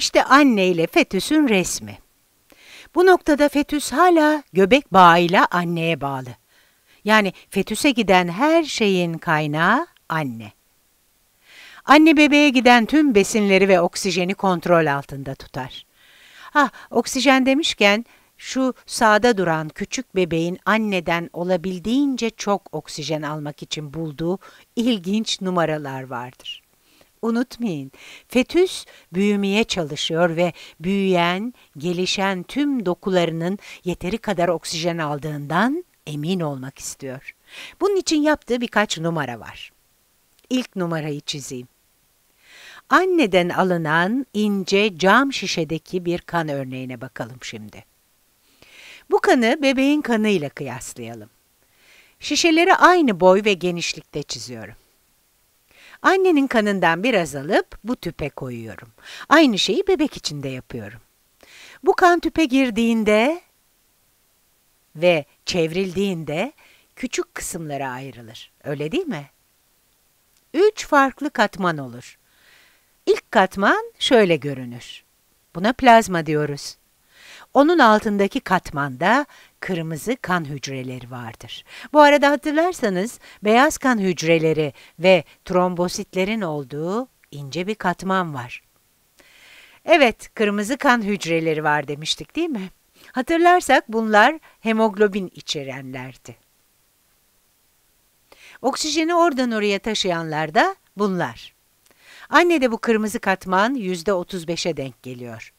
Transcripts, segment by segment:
İşte anne ile fetüsün resmi. Bu noktada fetüs hala göbek bağıyla anneye bağlı. Yani fetüse giden her şeyin kaynağı anne. Anne bebeğe giden tüm besinleri ve oksijeni kontrol altında tutar. Ah, oksijen demişken şu sağda duran küçük bebeğin anneden olabildiğince çok oksijen almak için bulduğu ilginç numaralar vardır. Unutmayın, fetüs büyümeye çalışıyor ve büyüyen, gelişen tüm dokularının yeteri kadar oksijen aldığından emin olmak istiyor. Bunun için yaptığı birkaç numara var. İlk numarayı çizeyim. Anneden alınan ince cam şişedeki bir kan örneğine bakalım şimdi. Bu kanı bebeğin kanıyla kıyaslayalım. Şişeleri aynı boy ve genişlikte çiziyorum. Annenin kanından biraz alıp bu tüpe koyuyorum. Aynı şeyi bebek için de yapıyorum. Bu kan tüpe girdiğinde ve çevrildiğinde küçük kısımlara ayrılır. Öyle değil mi? Üç farklı katman olur. İlk katman şöyle görünür. Buna plazma diyoruz. Onun altındaki katmanda kırmızı kan hücreleri vardır. Bu arada hatırlarsanız beyaz kan hücreleri ve trombositlerin olduğu ince bir katman var. Evet, kırmızı kan hücreleri var demiştik değil mi? Hatırlarsak bunlar hemoglobin içerenlerdi. Oksijeni oradan oraya taşıyanlar da bunlar. Annede bu kırmızı katman %35'e denk geliyor.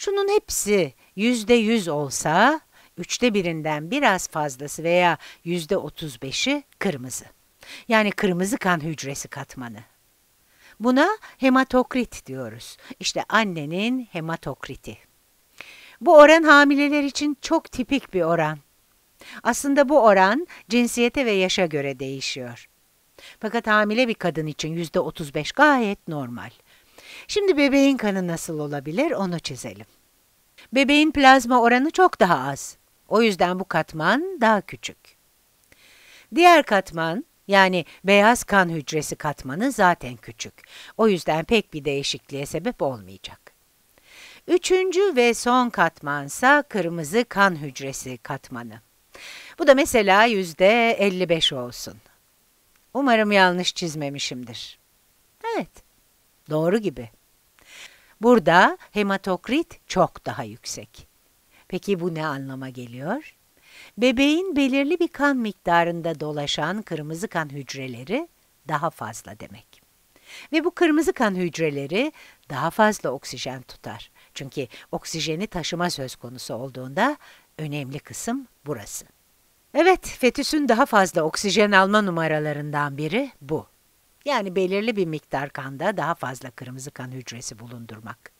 Şunun hepsi yüzde yüz olsa üçte birinden biraz fazlası veya yüzde otuz beşi kırmızı. Yani kırmızı kan hücresi katmanı. Buna hematokrit diyoruz. İşte annenin hematokriti. Bu oran hamileler için çok tipik bir oran. Aslında bu oran cinsiyete ve yaşa göre değişiyor. Fakat hamile bir kadın için yüzde otuz beş gayet normal. Şimdi bebeğin kanı nasıl olabilir onu çizelim. Bebeğin plazma oranı çok daha az. O yüzden bu katman daha küçük. Diğer katman yani beyaz kan hücresi katmanı zaten küçük. O yüzden pek bir değişikliğe sebep olmayacak. Üçüncü ve son katmansa kırmızı kan hücresi katmanı. Bu da mesela yüzde 55 olsun. Umarım yanlış çizmemişimdir. Evet, doğru gibi. Burada hematokrit çok daha yüksek. Peki bu ne anlama geliyor? Bebeğin belirli bir kan miktarında dolaşan kırmızı kan hücreleri daha fazla demek. Ve bu kırmızı kan hücreleri daha fazla oksijen tutar. Çünkü oksijeni taşıma söz konusu olduğunda önemli kısım burası. Evet, fetüsün daha fazla oksijen alma numaralarından biri bu. Yani belirli bir miktar kanda daha fazla kırmızı kan hücresi bulundurmak.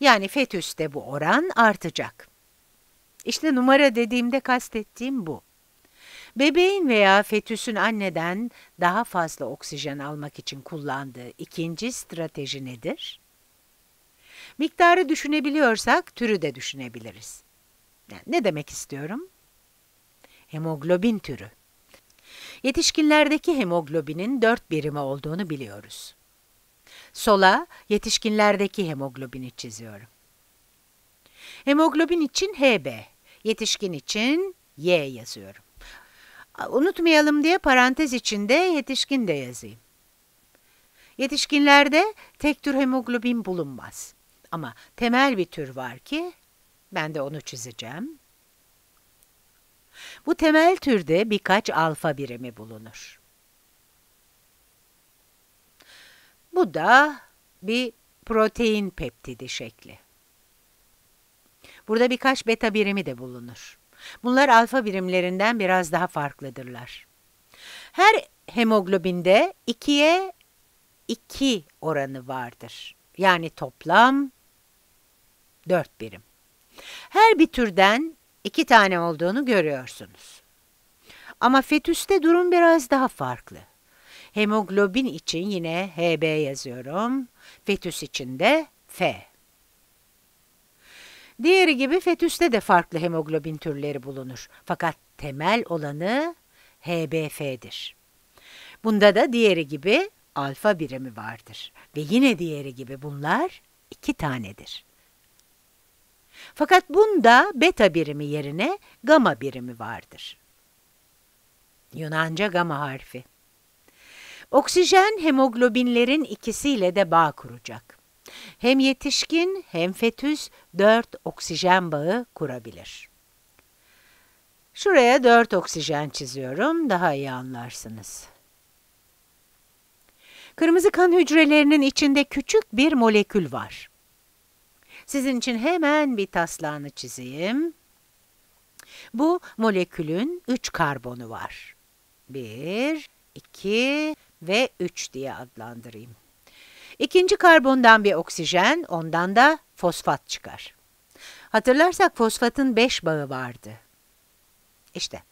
Yani fetüste bu oran artacak. İşte numara dediğimde kastettiğim bu. Bebeğin veya fetüsün anneden daha fazla oksijen almak için kullandığı ikinci strateji nedir? Miktarı düşünebiliyorsak türü de düşünebiliriz. Yani ne demek istiyorum? Hemoglobin türü yetişkinlerdeki hemoglobinin 4 birimi olduğunu biliyoruz. Sola yetişkinlerdeki hemoglobini çiziyorum. Hemoglobin için HB, yetişkin için Y yazıyorum. Unutmayalım diye parantez içinde yetişkin de yazayım. Yetişkinlerde tek tür hemoglobin bulunmaz. Ama temel bir tür var ki ben de onu çizeceğim. Bu temel türde birkaç alfa birimi bulunur. Bu da bir protein peptidi şekli. Burada birkaç beta birimi de bulunur. Bunlar alfa birimlerinden biraz daha farklıdırlar. Her hemoglobinde 2'ye 2 oranı vardır. Yani toplam 4 birim. Her bir türden iki tane olduğunu görüyorsunuz. Ama fetüste durum biraz daha farklı. Hemoglobin için yine HB yazıyorum. Fetüs için de F. Diğeri gibi fetüste de farklı hemoglobin türleri bulunur. Fakat temel olanı HBF'dir. Bunda da diğeri gibi alfa birimi vardır. Ve yine diğeri gibi bunlar iki tanedir. Fakat bunda beta birimi yerine gama birimi vardır. Yunanca gama harfi. Oksijen hemoglobinlerin ikisiyle de bağ kuracak. Hem yetişkin hem fetüs 4 oksijen bağı kurabilir. Şuraya 4 oksijen çiziyorum, daha iyi anlarsınız. Kırmızı kan hücrelerinin içinde küçük bir molekül var. Sizin için hemen bir taslağını çizeyim. Bu molekülün 3 karbonu var. 1, 2 ve 3 diye adlandırayım. İkinci karbondan bir oksijen, ondan da fosfat çıkar. Hatırlarsak fosfatın 5 bağı vardı. İşte,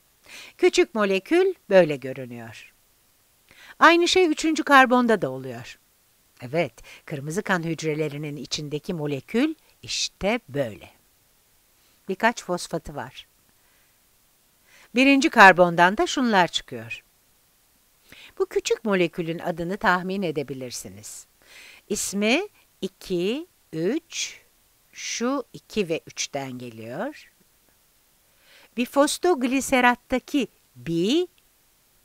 küçük molekül böyle görünüyor. Aynı şey üçüncü karbonda da oluyor. Evet, kırmızı kan hücrelerinin içindeki molekül işte böyle. Birkaç fosfatı var. Birinci karbondan da şunlar çıkıyor. Bu küçük molekülün adını tahmin edebilirsiniz. İsmi 2, 3, şu 2 ve 3'ten geliyor. Bir Bifostogliserattaki bi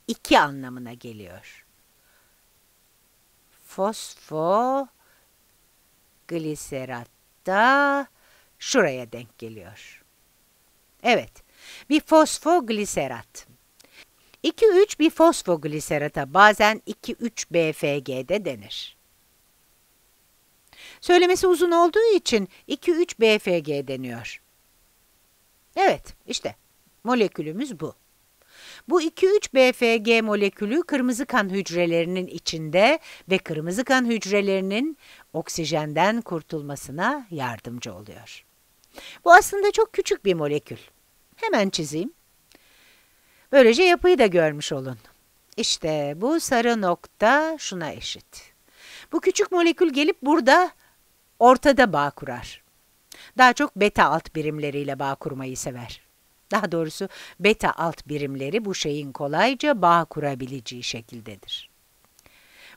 2 anlamına geliyor fosfo gliseratta şuraya denk geliyor. Evet, bir fosfogliserat. 2-3 bir fosfogliserata bazen 2-3 BFG de denir. Söylemesi uzun olduğu için 2-3 BFG deniyor. Evet, işte molekülümüz bu. Bu 2-3 BFG molekülü kırmızı kan hücrelerinin içinde ve kırmızı kan hücrelerinin oksijenden kurtulmasına yardımcı oluyor. Bu aslında çok küçük bir molekül. Hemen çizeyim. Böylece yapıyı da görmüş olun. İşte bu sarı nokta şuna eşit. Bu küçük molekül gelip burada ortada bağ kurar. Daha çok beta alt birimleriyle bağ kurmayı sever. Daha doğrusu beta alt birimleri bu şeyin kolayca bağ kurabileceği şekildedir.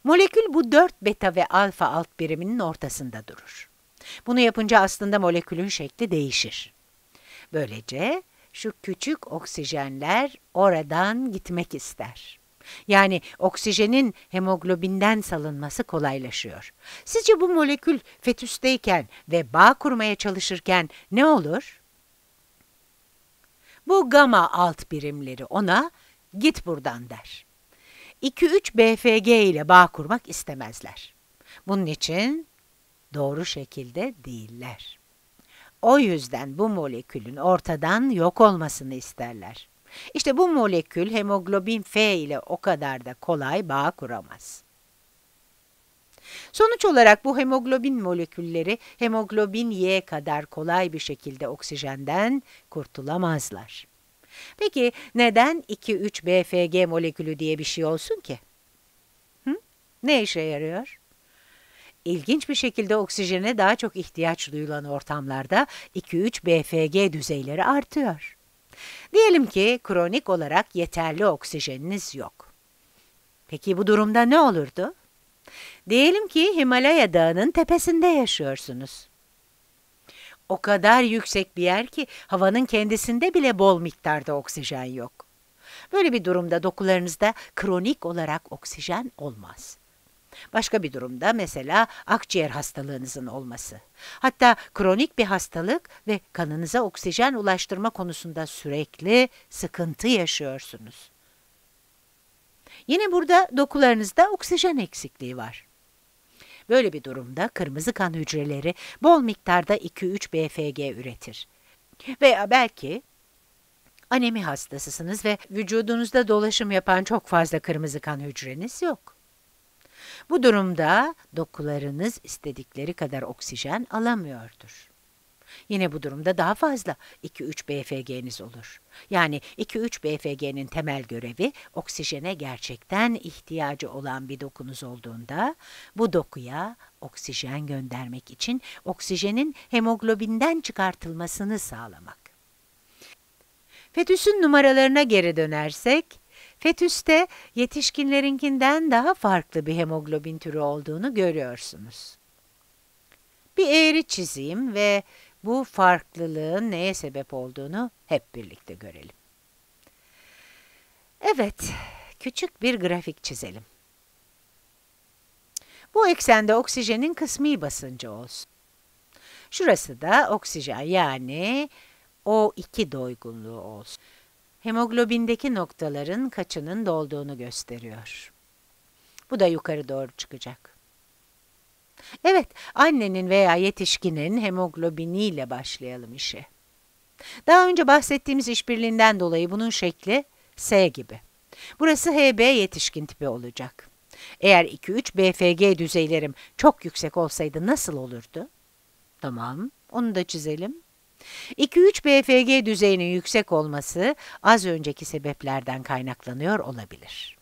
Molekül bu 4 beta ve alfa alt biriminin ortasında durur. Bunu yapınca aslında molekülün şekli değişir. Böylece şu küçük oksijenler oradan gitmek ister. Yani oksijenin hemoglobinden salınması kolaylaşıyor. Sizce bu molekül fetüsteyken ve bağ kurmaya çalışırken ne olur? Bu gamma alt birimleri ona git buradan der. 2-3 BFG ile bağ kurmak istemezler. Bunun için doğru şekilde değiller. O yüzden bu molekülün ortadan yok olmasını isterler. İşte bu molekül hemoglobin F ile o kadar da kolay bağ kuramaz. Sonuç olarak bu hemoglobin molekülleri hemoglobin Y kadar kolay bir şekilde oksijenden kurtulamazlar. Peki neden 2,3-BFG molekülü diye bir şey olsun ki? Hı? Ne işe yarıyor? İlginç bir şekilde oksijene daha çok ihtiyaç duyulan ortamlarda 2,3-BFG düzeyleri artıyor. Diyelim ki kronik olarak yeterli oksijeniniz yok. Peki bu durumda ne olurdu? Diyelim ki Himalaya Dağı'nın tepesinde yaşıyorsunuz. O kadar yüksek bir yer ki havanın kendisinde bile bol miktarda oksijen yok. Böyle bir durumda dokularınızda kronik olarak oksijen olmaz. Başka bir durumda mesela akciğer hastalığınızın olması. Hatta kronik bir hastalık ve kanınıza oksijen ulaştırma konusunda sürekli sıkıntı yaşıyorsunuz. Yine burada dokularınızda oksijen eksikliği var. Böyle bir durumda kırmızı kan hücreleri bol miktarda 2-3 BFG üretir. Veya belki anemi hastasısınız ve vücudunuzda dolaşım yapan çok fazla kırmızı kan hücreniz yok. Bu durumda dokularınız istedikleri kadar oksijen alamıyordur. Yine bu durumda daha fazla 2-3 BFG'niz olur. Yani 2-3 BFG'nin temel görevi oksijene gerçekten ihtiyacı olan bir dokunuz olduğunda bu dokuya oksijen göndermek için oksijenin hemoglobinden çıkartılmasını sağlamak. Fetüsün numaralarına geri dönersek, fetüste yetişkinlerinkinden daha farklı bir hemoglobin türü olduğunu görüyorsunuz. Bir eğri çizeyim ve bu farklılığın neye sebep olduğunu hep birlikte görelim. Evet, küçük bir grafik çizelim. Bu eksende oksijenin kısmi basıncı olsun. Şurası da oksijen yani O2 doygunluğu olsun. Hemoglobindeki noktaların kaçının dolduğunu gösteriyor. Bu da yukarı doğru çıkacak. Evet, annenin veya yetişkinin hemoglobiniyle başlayalım işe. Daha önce bahsettiğimiz işbirliğinden dolayı bunun şekli S gibi. Burası HB yetişkin tipi olacak. Eğer 2-3 BFG düzeylerim çok yüksek olsaydı nasıl olurdu? Tamam, onu da çizelim. 2-3 BFG düzeyinin yüksek olması az önceki sebeplerden kaynaklanıyor olabilir.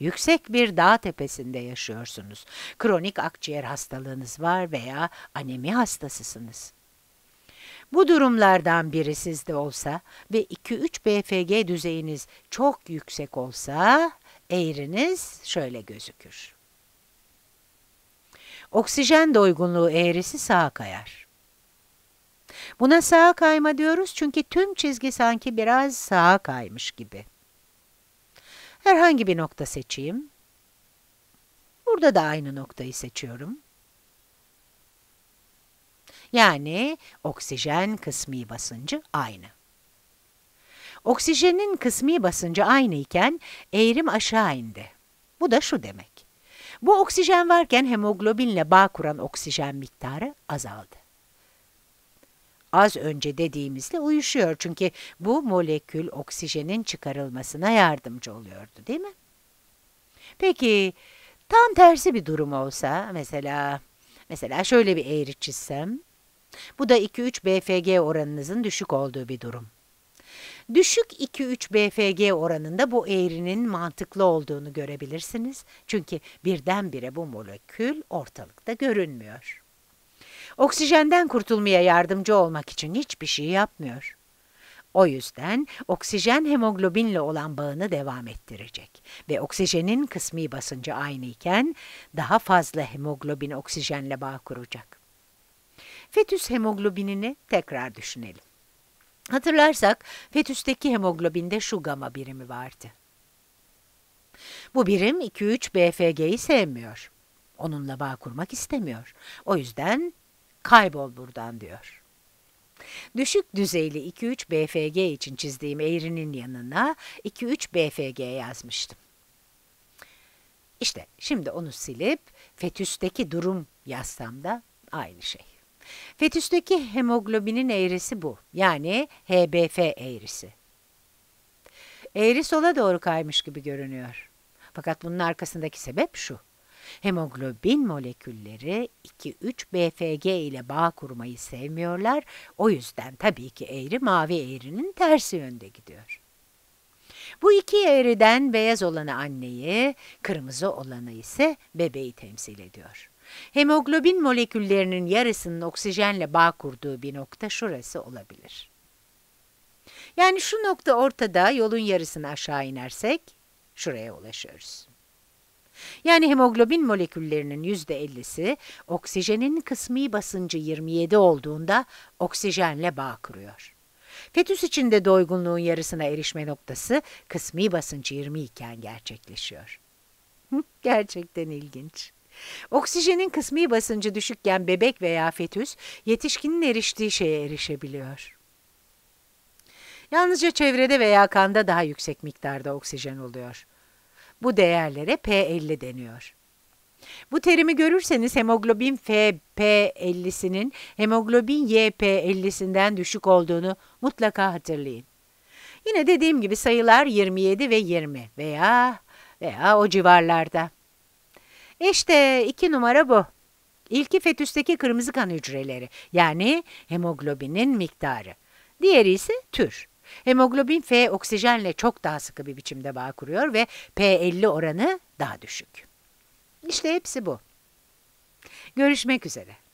Yüksek bir dağ tepesinde yaşıyorsunuz. Kronik akciğer hastalığınız var veya anemi hastasısınız. Bu durumlardan biri sizde olsa ve 2-3 BFG düzeyiniz çok yüksek olsa eğriniz şöyle gözükür. Oksijen doygunluğu eğrisi sağa kayar. Buna sağa kayma diyoruz çünkü tüm çizgi sanki biraz sağa kaymış gibi. Herhangi bir nokta seçeyim. Burada da aynı noktayı seçiyorum. Yani oksijen kısmi basıncı aynı. Oksijenin kısmi basıncı aynı iken eğrim aşağı indi. Bu da şu demek. Bu oksijen varken hemoglobinle bağ kuran oksijen miktarı azaldı az önce dediğimizle uyuşuyor. Çünkü bu molekül oksijenin çıkarılmasına yardımcı oluyordu değil mi? Peki tam tersi bir durum olsa mesela mesela şöyle bir eğri çizsem. Bu da 2-3 BFG oranınızın düşük olduğu bir durum. Düşük 2-3 BFG oranında bu eğrinin mantıklı olduğunu görebilirsiniz. Çünkü birdenbire bu molekül ortalıkta görünmüyor. Oksijenden kurtulmaya yardımcı olmak için hiçbir şey yapmıyor. O yüzden oksijen hemoglobinle olan bağını devam ettirecek ve oksijenin kısmi basıncı aynı iken daha fazla hemoglobin oksijenle bağ kuracak. Fetüs hemoglobinini tekrar düşünelim. Hatırlarsak fetüsteki hemoglobinde şu gama birimi vardı. Bu birim 2-3 BFG'yi sevmiyor. Onunla bağ kurmak istemiyor. O yüzden kaybol buradan diyor. Düşük düzeyli 2-3 BFG için çizdiğim eğrinin yanına 2-3 BFG yazmıştım. İşte şimdi onu silip fetüsteki durum yazsam da aynı şey. Fetüsteki hemoglobinin eğrisi bu. Yani HBF eğrisi. Eğri sola doğru kaymış gibi görünüyor. Fakat bunun arkasındaki sebep şu. Hemoglobin molekülleri 2-3 BFG ile bağ kurmayı sevmiyorlar. O yüzden tabii ki eğri mavi eğrinin tersi yönde gidiyor. Bu iki eğriden beyaz olanı anneyi, kırmızı olanı ise bebeği temsil ediyor. Hemoglobin moleküllerinin yarısının oksijenle bağ kurduğu bir nokta şurası olabilir. Yani şu nokta ortada yolun yarısını aşağı inersek şuraya ulaşıyoruz. Yani hemoglobin moleküllerinin %50'si oksijenin kısmi basıncı 27 olduğunda oksijenle bağ kuruyor. Fetüs içinde doygunluğun yarısına erişme noktası kısmi basınç 20 iken gerçekleşiyor. Gerçekten ilginç. Oksijenin kısmi basıncı düşükken bebek veya fetüs yetişkinin eriştiği şeye erişebiliyor. Yalnızca çevrede veya kanda daha yüksek miktarda oksijen oluyor. Bu değerlere P50 deniyor. Bu terimi görürseniz hemoglobin FP50'sinin hemoglobin YP50'sinden düşük olduğunu mutlaka hatırlayın. Yine dediğim gibi sayılar 27 ve 20 veya veya o civarlarda. İşte iki numara bu. İlki fetüsteki kırmızı kan hücreleri yani hemoglobinin miktarı. Diğeri ise tür. Hemoglobin F oksijenle çok daha sıkı bir biçimde bağ kuruyor ve P50 oranı daha düşük. İşte hepsi bu. Görüşmek üzere.